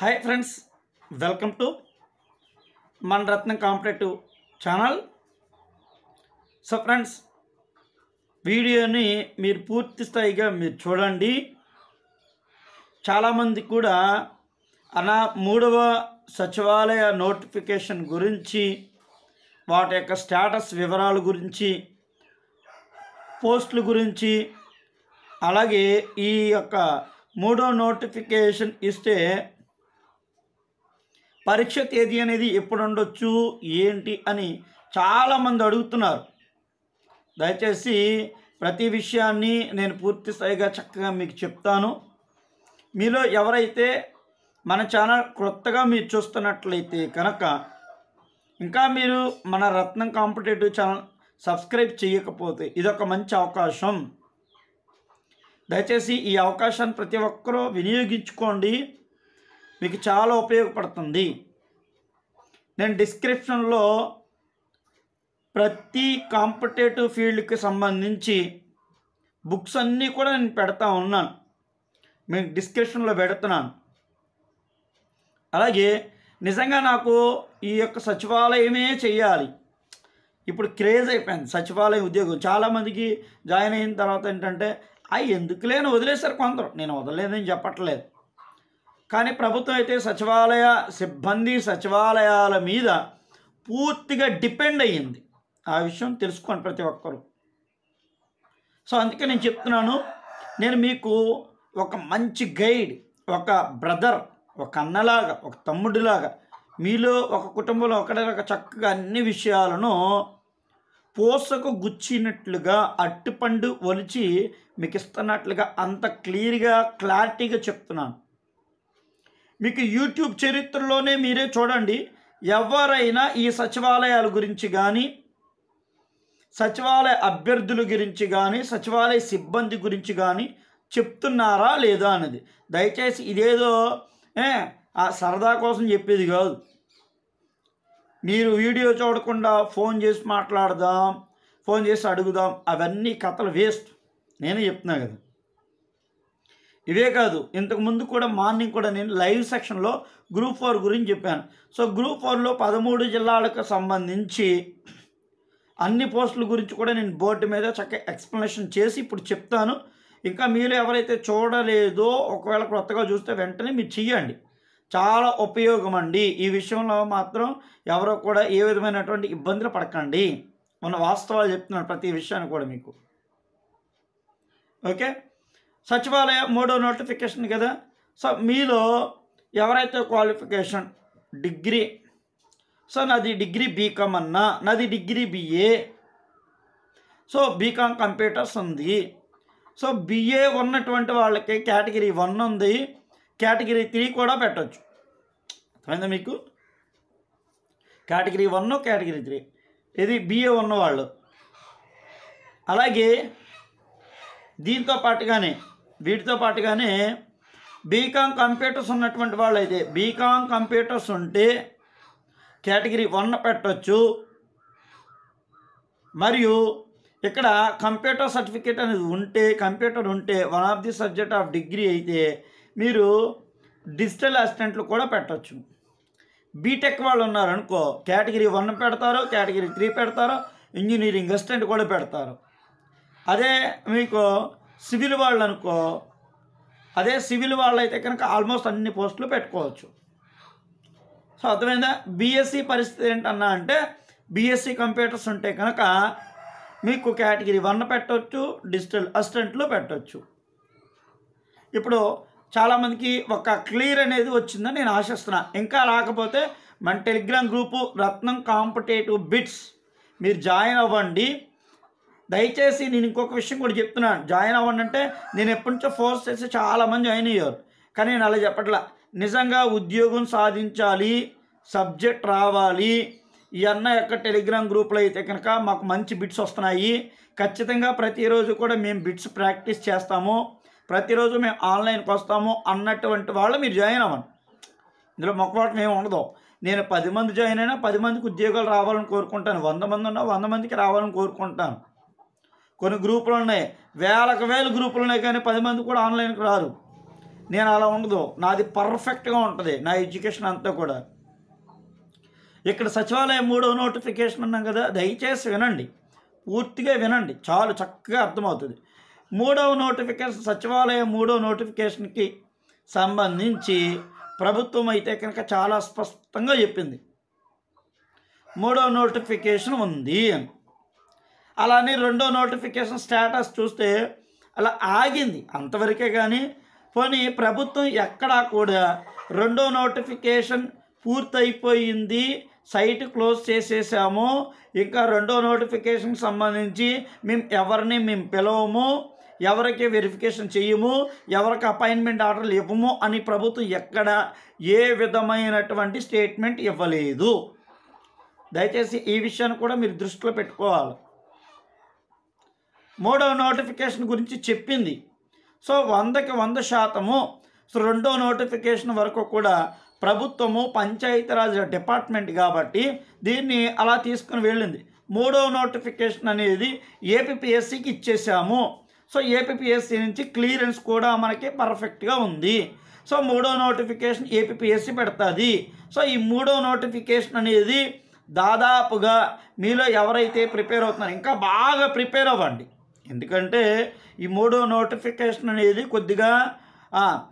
hi friends welcome to మన Ratnam competitive channel so friends వీడియోని మీరు పూర్తి స్థాయిగా మీరు చూడండి చాలామంది కూడా అనా మూడవ సచివాలయ నోటిఫికేషన్ గురించి వాటి యొక్క స్టేటస్ వివరాల గురించి పోస్టుల గురించి అలాగే ఈ యొక్క మూడో నోటిఫికేషన్ ఇస్తే పరీక్ష తేదీ అనేది ఎప్పుడు ఉండొచ్చు ఏంటి అని చాలామంది అడుగుతున్నారు దయచేసి ప్రతి విషయాన్ని నేను పూర్తి స్థాయిగా చక్కగా మీకు చెప్తాను మీలో ఎవరైతే మన ఛానల్ క్రొత్తగా మీరు చూస్తున్నట్లయితే కనుక ఇంకా మీరు మన రత్నం కాంపిటేటివ్ ఛానల్ సబ్స్క్రైబ్ చేయకపోతే ఇదొక మంచి అవకాశం దయచేసి ఈ అవకాశాన్ని ప్రతి ఒక్కరూ వినియోగించుకోండి మీకు చాలా ఉపయోగపడుతుంది నేను డిస్క్రిప్షన్లో ప్రతి కాంపిటేటివ్ ఫీల్డ్కి సంబంధించి బుక్స్ అన్నీ కూడా నేను పెడతా ఉన్నాను మీకు డిస్క్రిప్షన్లో పెడుతున్నాను అలాగే నిజంగా నాకు ఈ యొక్క సచివాలయమే చేయాలి ఇప్పుడు క్రేజ్ అయిపోయింది సచివాలయం ఉద్యోగం చాలామందికి జాయిన్ అయిన తర్వాత ఏంటంటే అవి ఎందుకులేని వదిలేశారు కొందరు నేను వదలలేదని చెప్పట్లేదు కానీ ప్రభుత్వం అయితే సచివాలయ సిబ్బంది సచివాలయాల మీద పూర్తిగా డిపెండ్ అయ్యింది ఆ విషయం తెలుసుకోండి ప్రతి ఒక్కరు సో అందుకే నేను చెప్తున్నాను నేను మీకు ఒక మంచి గైడ్ ఒక బ్రదర్ ఒక అన్నలాగా ఒక తమ్ముడిలాగా మీలో ఒక కుటుంబంలో ఒకటే ఒక చక్కగా అన్ని విషయాలను పోసకు గుచ్చినట్లుగా అట్టుపండు ఒలిచి మీకు ఇస్తున్నట్లుగా అంత క్లియర్గా క్లారిటీగా చెప్తున్నాను మీకు యూట్యూబ్ చరిత్రలోనే మీరే చూడండి ఎవరైనా ఈ సచివాలయాల గురించి కానీ సచివాలయ అభ్యర్థుల గురించి కానీ సచివాలయ సిబ్బంది గురించి కానీ చెప్తున్నారా లేదా అనేది దయచేసి ఇదేదో ఆ సరదా కోసం చెప్పేది కాదు మీరు వీడియో చూడకుండా ఫోన్ చేసి మాట్లాడదాం ఫోన్ చేసి అడుగుదాం అవన్నీ కథలు వేస్ట్ నేనే చెప్తున్నా కదా ఇవే కాదు ఇంతకు ముందు కూడా మార్నింగ్ కూడా నేను లైవ్ సెక్షన్లో గ్రూప్ ఫోర్ గురించి చెప్పాను సో గ్రూప్ ఫోర్లో పదమూడు జిల్లాలకు సంబంధించి అన్ని పోస్టుల గురించి కూడా నేను బోర్డు మీద చక్కగా ఎక్స్ప్లెనేషన్ చేసి ఇప్పుడు చెప్తాను ఇంకా మీరు ఎవరైతే చూడలేదో ఒకవేళ కొత్తగా చూస్తే వెంటనే మీరు చెయ్యండి చాలా ఉపయోగం అండి ఈ విషయంలో మాత్రం ఎవరో కూడా ఏ విధమైనటువంటి ఇబ్బందులు పడకండి మన వాస్తవాలు చెప్తున్నాను ప్రతి విషయాన్ని కూడా మీకు ఓకే సచివాలయ మూడో నోటిఫికేషన్ కదా సో మీలో ఎవరైతే క్వాలిఫికేషన్ డిగ్రీ సో నాది డిగ్రీ బీకామ్ అన్నా నాది degree BA so BCom computers ఉంది సో బిఏ ఉన్నటువంటి వాళ్ళకి కేటగిరీ వన్ ఉంది కేటగిరీ త్రీ కూడా పెట్టచ్చు అర్థమైందా మీకు కేటగిరీ వన్ కేటగిరీ త్రీ ఇది బిఏ ఉన్నవాళ్ళు అలాగే దీంతో పాటుగానే వీటితో పాటుగానే బీకామ్ కంప్యూటర్స్ ఉన్నటువంటి వాళ్ళు అయితే బీకామ్ కంప్యూటర్స్ ఉంటే కేటగిరీ వన్ పెట్టచ్చు మరియు ఇక్కడ కంప్యూటర్ సర్టిఫికేట్ అనేది ఉంటే కంప్యూటర్ ఉంటే one of the subject of degree అయితే మీరు డిజిటల్ అసిస్టెంట్లు కూడా పెట్టచ్చు బీటెక్ వాళ్ళు ఉన్నారనుకో కేటగిరీ వన్ పెడతారు కేటగిరీ త్రీ పెడతారు ఇంజనీరింగ్ అసిస్టెంట్ కూడా పెడతారు అదే మీకు సివిల్ వాళ్ళు అనుకో అదే సివిల్ వాళ్ళు అయితే కనుక ఆల్మోస్ట్ అన్ని పోస్టులు పెట్టుకోవచ్చు సో అర్థమైందా బీఎస్సీ పరిస్థితి ఏంటన్నా అంటే బీఎస్సీ కంప్యూటర్స్ ఉంటే కనుక మీకు కేటగిరీ వన్ పెట్టవచ్చు డిజిటల్ అసిస్టెంట్లో పెట్టవచ్చు ఇప్పుడు చాలామందికి ఒక క్లియర్ అనేది వచ్చిందని నేను ఆశిస్తున్నా ఇంకా రాకపోతే మన Telegram group Ratnam competitive bits మీరు జాయిన్ అవ్వండి దయచేసి నేను ఇంకొక విషయం కూడా చెప్తున్నాను జాయిన్ అవ్వండి అంటే నేను ఎప్పటి నుంచో ఫోర్స్ చేసి చాలామంది జాయిన్ అయ్యారు కానీ నేను అలా చెప్పట్లా నిజంగా ఉద్యోగం సాధించాలి సబ్జెక్ట్ రావాలి ఇవన్న యొక్క టెలిగ్రామ్ గ్రూప్లో అయితే కనుక మాకు మంచి బిట్స్ వస్తున్నాయి ఖచ్చితంగా ప్రతిరోజు కూడా మేము బిట్స్ ప్రాక్టీస్ చేస్తాము ప్రతిరోజు మేము ఆన్లైన్కి వస్తాము అన్నటువంటి వాళ్ళు మీరు జాయిన్ అవ్వండి ఇందులో మొక్కవాటం మేము ఉండదు నేను పది మంది జాయిన్ అయినా పది మందికి ఉద్యోగాలు రావాలని కోరుకుంటాను వంద మంది ఉన్నా వంద మందికి రావాలని కోరుకుంటాను కొన్ని గ్రూపులు ఉన్నాయి వేలకు వేలు గ్రూపులు ఉన్నాయి కానీ పది మంది కూడా ఆన్లైన్కి రారు నేను అలా ఉండదు నాది పర్ఫెక్ట్గా ఉంటుంది నా ఎడ్యుకేషన్ అంతా కూడా ఇక్కడ సచివాలయం మూడో నోటిఫికేషన్ ఉన్నాం కదా దయచేసి వినండి పూర్తిగా వినండి చాలు చక్కగా అర్థమవుతుంది మూడవ నోటిఫికేషన్ సచివాలయం మూడో నోటిఫికేషన్కి సంబంధించి ప్రభుత్వం అయితే కనుక చాలా స్పష్టంగా చెప్పింది మూడవ నోటిఫికేషన్ ఉంది అని అలానే రెండో నోటిఫికేషన్ స్టేటస్ చూస్తే అలా ఆగింది అంతవరకే కానీ పోనీ ప్రభుత్వం ఎక్కడా కూడా రెండో నోటిఫికేషన్ పూర్తయిపోయింది సైట్ క్లోజ్ చేసేసాము ఇంకా రెండో నోటిఫికేషన్కి సంబంధించి మేము ఎవరిని మేము పిలవము ఎవరికి వెరిఫికేషన్ చేయము ఎవరికి అపాయింట్మెంట్ ఆర్డర్లు ఇవ్వము అని ప్రభుత్వం ఎక్కడ ఏ విధమైనటువంటి స్టేట్మెంట్ ఇవ్వలేదు దయచేసి ఈ విషయాన్ని కూడా మీరు దృష్టిలో పెట్టుకోవాలి మూడవ నోటిఫికేషన్ గురించి చెప్పింది సో వందకి వంద శాతము సో రెండో నోటిఫికేషన్ వరకు కూడా ప్రభుత్వము పంచాయతీరాజ్ డిపార్ట్మెంట్ కాబట్టి దీన్ని అలా తీసుకుని వెళ్ళింది మూడవ నోటిఫికేషన్ అనేది ఏపీఎస్సికి ఇచ్చేసాము సో ఏపీఎస్సి నుంచి క్లియరెన్స్ కూడా మనకి పర్ఫెక్ట్గా ఉంది సో మూడో నోటిఫికేషన్ ఏపీఎస్సి పెడుతుంది సో ఈ మూడో నోటిఫికేషన్ అనేది దాదాపుగా మీలో ఎవరైతే ప్రిపేర్ అవుతున్నారో ఇంకా బాగా ప్రిపేర్ అవ్వండి ఎందుకంటే ఈ మూడో నోటిఫికేషన్ అనేది కొద్దిగా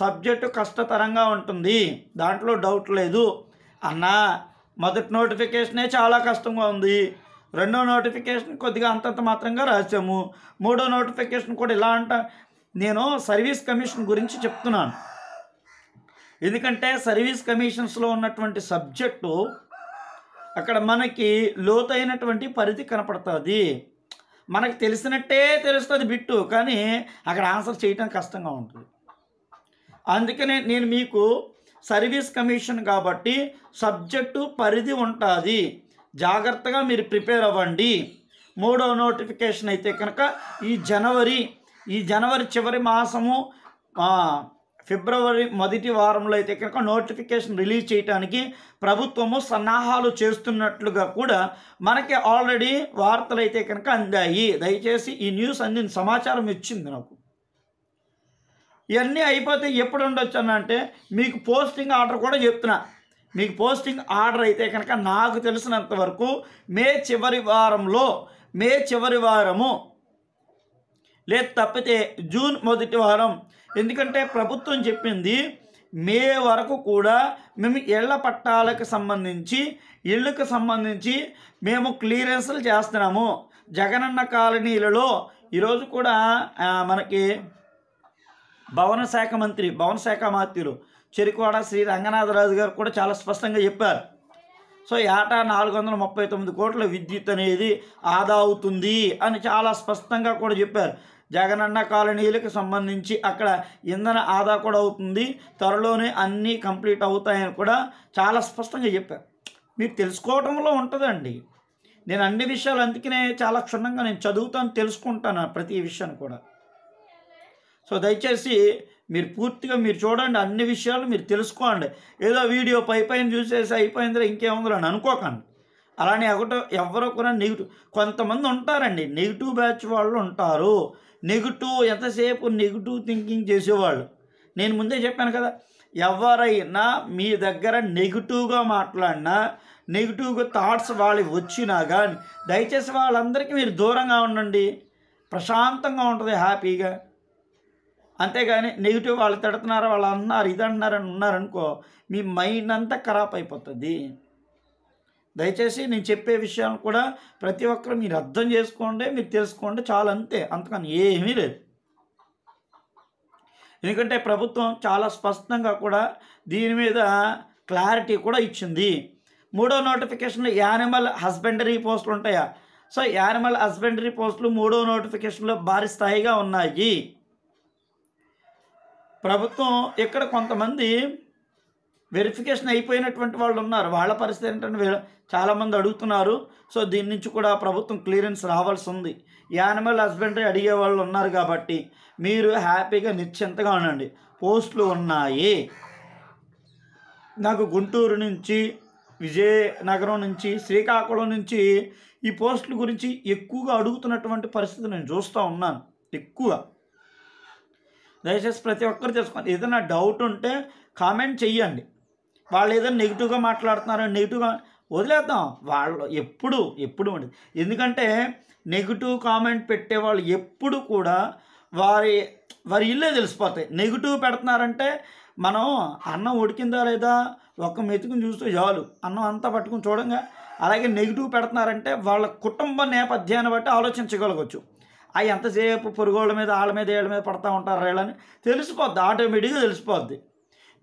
సబ్జెక్టు కష్టతరంగా ఉంటుంది దాంట్లో డౌట్ లేదు అన్నా మొదటి నోటిఫికేషనే చాలా కష్టంగా ఉంది రెండో నోటిఫికేషన్ కొద్దిగా అంతంత మాత్రంగా రాసాము మూడో నోటిఫికేషన్ కూడా ఇలా అంట నేను సర్వీస్ కమిషన్ గురించి చెప్తున్నాను ఎందుకంటే సర్వీస్ కమిషన్స్లో ఉన్నటువంటి సబ్జెక్టు అక్కడ మనకి లోతైనటువంటి పరిధి కనపడుతుంది మనకు తెలిసినట్టే తెలుస్తుంది బిట్టు కానీ అక్కడ ఆన్సర్ చేయటం కష్టంగా ఉంటుంది అందుకనే నేను మీకు సర్వీస్ కమిషన్ కాబట్టి సబ్జెక్టు పరిధి ఉంటుంది జాగ్రత్తగా మీరు ప్రిపేర్ అవ్వండి మూడో నోటిఫికేషన్ అయితే కనుక ఈ జనవరి ఈ జనవరి చివరి మాసము ఫిబ్రవరి మొదటి వారంలో అయితే కనుక నోటిఫికేషన్ రిలీజ్ చేయడానికి ప్రభుత్వము సన్నాహాలు చేస్తున్నట్లుగా కూడా మనకి ఆల్రెడీ వార్తలు అయితే కనుక అందాయి దయచేసి ఈ న్యూస్ అందిన సమాచారం ఇచ్చింది నాకు ఇవన్నీ అయిపోతే ఎప్పుడు ఉండొచ్చు అంటే మీకు పోస్టింగ్ ఆర్డర్ కూడా చెప్తున్నా మీకు పోస్టింగ్ ఆర్డర్ అయితే కనుక నాకు తెలిసినంత వరకు మే చివరి వారంలో మే చివరి వారము లేదు తప్పితే జూన్ మొదటి వారం ఎందుకంటే ప్రభుత్వం చెప్పింది మే వరకు కూడా మేము ఇళ్ల పట్టాలకు సంబంధించి ఇళ్ళకు సంబంధించి మేము క్లియరెన్సులు చేస్తున్నాము జగనన్న కాలనీలలో ఈరోజు కూడా మనకి భవన శాఖ మంత్రి భవన శాఖ మంత్రులు చెరుకువాడ శ్రీ రంగనాథరాజు గారు కూడా చాలా స్పష్టంగా చెప్పారు సో ఏటా నాలుగు వందల ముప్పై తొమ్మిది కోట్ల విద్యుత్ అనేది ఆదా అవుతుంది అని చాలా స్పష్టంగా కూడా చెప్పారు జగనన్న కాలనీలకు సంబంధించి అక్కడ ఇంధన ఆదా కూడా అవుతుంది త్వరలోనే అన్నీ కంప్లీట్ అవుతాయని కూడా చాలా స్పష్టంగా చెప్పారు మీరు తెలుసుకోవడంలో ఉంటుందండి నేను అన్ని విషయాలు అందుకనే చాలా క్షుణ్ణంగా నేను చదువుతాను తెలుసుకుంటాను ప్రతి విషయాన్ని కూడా సో దయచేసి మీరు పూర్తిగా మీరు చూడండి అన్ని విషయాలు మీరు తెలుసుకోండి ఏదో వీడియో పై పైన చూసేసి అయిపోయిందిరా ఇంకేముందిరా అని అనుకోకండి అలానే ఒకటో ఎవరో కూడా నెగిటివ్ కొంతమంది ఉంటారండి నెగిటివ్ బ్యాచ్ వాళ్ళు ఉంటారు నెగిటివ్ ఎంతసేపు నెగిటివ్ థింకింగ్ చేసేవాళ్ళు నేను ముందే చెప్పాను కదా ఎవరైనా మీ దగ్గర నెగిటివ్గా మాట్లాడినా నెగిటివ్గా థాట్స్ వాళ్ళు వచ్చినా కానీ దయచేసి వాళ్ళందరికీ మీరు దూరంగా ఉండండి ప్రశాంతంగా ఉంటుంది హ్యాపీగా అంతేగాని నెగిటివ్ వాళ్ళు తిడుతున్నారు వాళ్ళు అన్నారు ఇది అంటున్నారని ఉన్నారనుకో మీ మైండ్ అంతా ఖరాబ్ అయిపోతుంది దయచేసి నేను చెప్పే విషయాలు కూడా ప్రతి ఒక్కరు మీరు అర్థం చేసుకోండి మీరు తెలుసుకోండి చాలా అంతే అంతకని ఏమీ లేదు ఎందుకంటే ప్రభుత్వం చాలా స్పష్టంగా కూడా దీని మీద క్లారిటీ కూడా ఇచ్చింది మూడో నోటిఫికేషన్లో యానిమల్ హస్బెండరీ పోస్టులు ఉంటాయా సో యానిమల్ హస్బెండరీ పోస్టులు మూడో నోటిఫికేషన్లో భారీ స్థాయిగా ఉన్నాయి ప్రభుత్వం ఇక్కడ కొంతమంది వెరిఫికేషన్ అయిపోయినటువంటి వాళ్ళు ఉన్నారు వాళ్ళ పరిస్థితి ఏంటంటే చాలామంది అడుగుతున్నారు సో దీని నుంచి కూడా ప్రభుత్వం క్లియరెన్స్ రావాల్సి ఉంది యానిమల్ హస్బెండరీ అడిగే వాళ్ళు ఉన్నారు కాబట్టి మీరు హ్యాపీగా నిశ్చింతగా ఉండండి పోస్టులు ఉన్నాయి నాకు గుంటూరు నుంచి విజయనగరం నుంచి శ్రీకాకుళం నుంచి ఈ పోస్టుల గురించి ఎక్కువగా అడుగుతున్నటువంటి పరిస్థితి నేను చూస్తూ ఉన్నాను ఎక్కువ దయచేసి ప్రతి ఒక్కరు తెలుసుకోండి ఏదైనా డౌట్ ఉంటే కామెంట్ చెయ్యండి వాళ్ళు ఏదో నెగిటివ్గా మాట్లాడుతున్నారు నెగిటివ్గా వదిలేద్దాం వాళ్ళు ఎప్పుడు ఎప్పుడు ఉండదు ఎందుకంటే నెగిటివ్ కామెంట్ పెట్టే వాళ్ళు ఎప్పుడు కూడా వారి వారి ఇల్లే తెలిసిపోతాయి నెగిటివ్ పెడుతున్నారంటే మనం అన్నం ఉడికిందా లేదా ఒక్క మెతుకుని చూస్తే చాలు అన్నం అంతా పట్టుకుని చూడంగా అలాగే నెగిటివ్ పెడుతున్నారంటే వాళ్ళ కుటుంబ నేపథ్యాన్ని బట్టి ఆలోచించగలగచ్చు అవి ఎంతసేపు పొరుగోళ్ళ మీద ఆళ్ళ మీద ఏళ్ళ మీద పడతా ఉంటారు వీళ్ళని తెలిసిపోద్ది ఆటోమేటిక్గా తెలిసిపోద్ది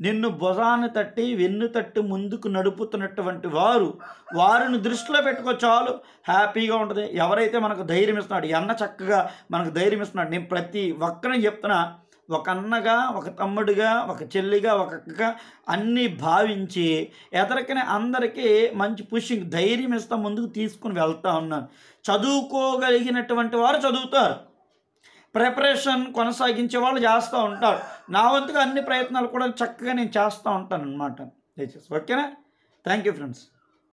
నిన్ను భుజాన్ని తట్టి వెన్ను తట్టి ముందుకు నడుపుతున్నటువంటి వారు వారిని దృష్టిలో పెట్టుకో చాలు హ్యాపీగా ఉంటుంది ఎవరైతే మనకు ధైర్యం ఇస్తున్నాడు ఎన్న చక్కగా మనకు ధైర్యం ఇస్తున్నాడు నేను ప్రతి ఒక్కరిని చెప్తున్నా ఒక అన్నగా ఒక తమ్ముడిగా ఒక చెల్లిగా ఒక అక్కగా అన్నీ భావించి ఎదరికనే అందరికీ మంచి పుషింగ్ ధైర్యం ఇస్తా ముందుకు తీసుకుని వెళ్తా ఉన్నాను చదువుకోగలిగినటువంటి వారు చదువుతారు ప్రిపరేషన్ కొనసాగించే వాళ్ళు చేస్తూ ఉంటారు నా వంతుగా అన్ని ప్రయత్నాలు కూడా చక్కగా నేను చేస్తూ ఉంటాను అనమాట దయచేసి ఓకేనా థ్యాంక్ యూ ఫ్రెండ్స్